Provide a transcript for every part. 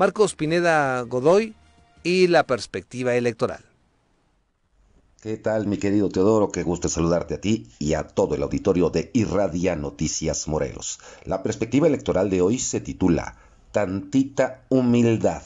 Marcos Pineda Godoy y la perspectiva electoral. ¿Qué tal, mi querido Teodoro? Qué gusto saludarte a ti y a todo el auditorio de Irradia Noticias Morelos. La perspectiva electoral de hoy se titula Tantita Humildad.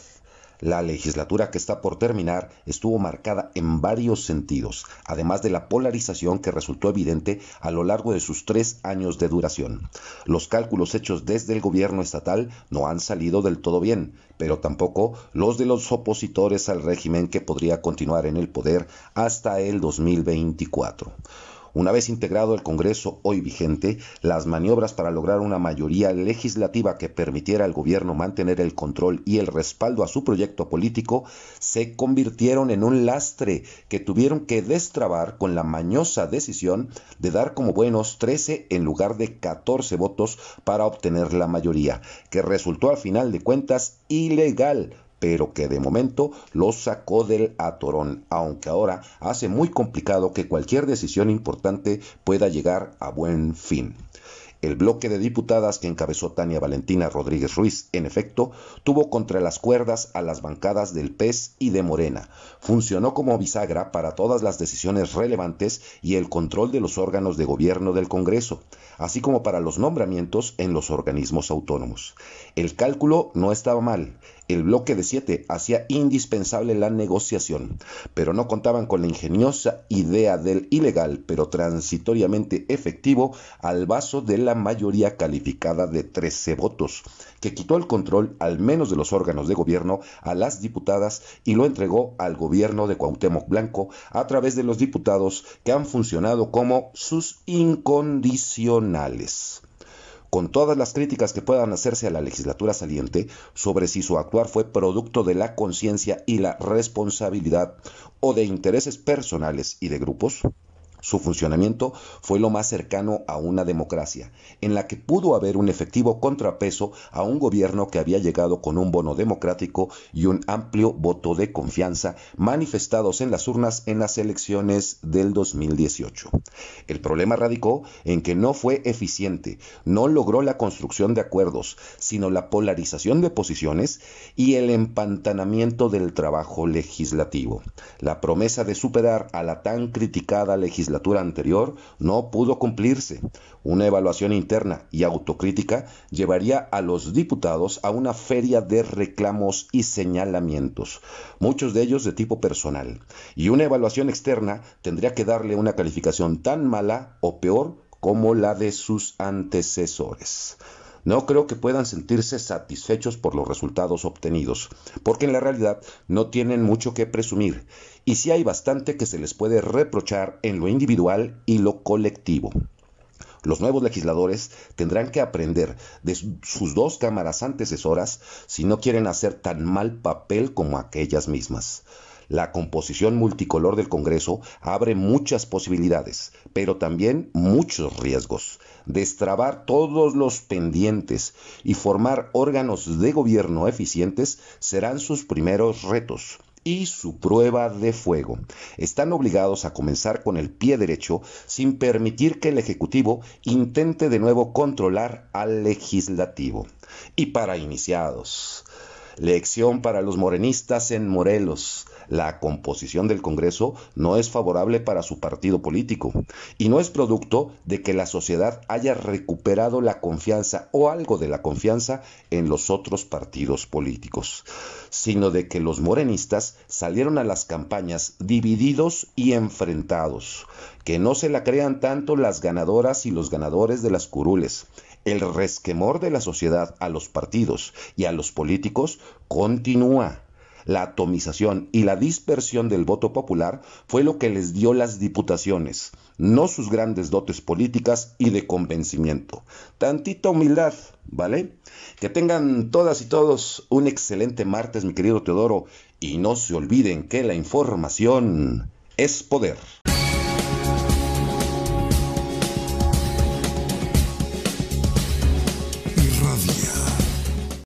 La legislatura que está por terminar estuvo marcada en varios sentidos, además de la polarización que resultó evidente a lo largo de sus tres años de duración. Los cálculos hechos desde el gobierno estatal no han salido del todo bien, pero tampoco los de los opositores al régimen que podría continuar en el poder hasta el 2024. Una vez integrado el Congreso hoy vigente, las maniobras para lograr una mayoría legislativa que permitiera al gobierno mantener el control y el respaldo a su proyecto político se convirtieron en un lastre que tuvieron que destrabar con la mañosa decisión de dar como buenos 13 en lugar de 14 votos para obtener la mayoría, que resultó al final de cuentas ilegal pero que de momento los sacó del atorón, aunque ahora hace muy complicado que cualquier decisión importante pueda llegar a buen fin. El bloque de diputadas que encabezó Tania Valentina Rodríguez Ruiz, en efecto, tuvo contra las cuerdas a las bancadas del PES y de Morena. Funcionó como bisagra para todas las decisiones relevantes y el control de los órganos de gobierno del Congreso, así como para los nombramientos en los organismos autónomos. El cálculo no estaba mal, el bloque de siete hacía indispensable la negociación, pero no contaban con la ingeniosa idea del ilegal, pero transitoriamente efectivo, al vaso de la mayoría calificada de 13 votos, que quitó el control, al menos de los órganos de gobierno, a las diputadas y lo entregó al gobierno de Cuauhtémoc Blanco a través de los diputados que han funcionado como sus incondicionales con todas las críticas que puedan hacerse a la legislatura saliente sobre si su actuar fue producto de la conciencia y la responsabilidad o de intereses personales y de grupos, su funcionamiento fue lo más cercano a una democracia, en la que pudo haber un efectivo contrapeso a un gobierno que había llegado con un bono democrático y un amplio voto de confianza manifestados en las urnas en las elecciones del 2018. El problema radicó en que no fue eficiente, no logró la construcción de acuerdos, sino la polarización de posiciones y el empantanamiento del trabajo legislativo. La promesa de superar a la tan criticada legislación anterior no pudo cumplirse. Una evaluación interna y autocrítica llevaría a los diputados a una feria de reclamos y señalamientos, muchos de ellos de tipo personal. Y una evaluación externa tendría que darle una calificación tan mala o peor como la de sus antecesores. No creo que puedan sentirse satisfechos por los resultados obtenidos, porque en la realidad no tienen mucho que presumir, y sí hay bastante que se les puede reprochar en lo individual y lo colectivo. Los nuevos legisladores tendrán que aprender de sus dos cámaras antecesoras si no quieren hacer tan mal papel como aquellas mismas. La composición multicolor del Congreso abre muchas posibilidades, pero también muchos riesgos. Destrabar todos los pendientes y formar órganos de gobierno eficientes serán sus primeros retos y su prueba de fuego. Están obligados a comenzar con el pie derecho sin permitir que el Ejecutivo intente de nuevo controlar al legislativo. Y para iniciados, Lección para los morenistas en Morelos. La composición del Congreso no es favorable para su partido político y no es producto de que la sociedad haya recuperado la confianza o algo de la confianza en los otros partidos políticos, sino de que los morenistas salieron a las campañas divididos y enfrentados que no se la crean tanto las ganadoras y los ganadores de las curules. El resquemor de la sociedad a los partidos y a los políticos continúa. La atomización y la dispersión del voto popular fue lo que les dio las diputaciones, no sus grandes dotes políticas y de convencimiento. Tantita humildad, ¿vale? Que tengan todas y todos un excelente martes, mi querido Teodoro, y no se olviden que la información es poder.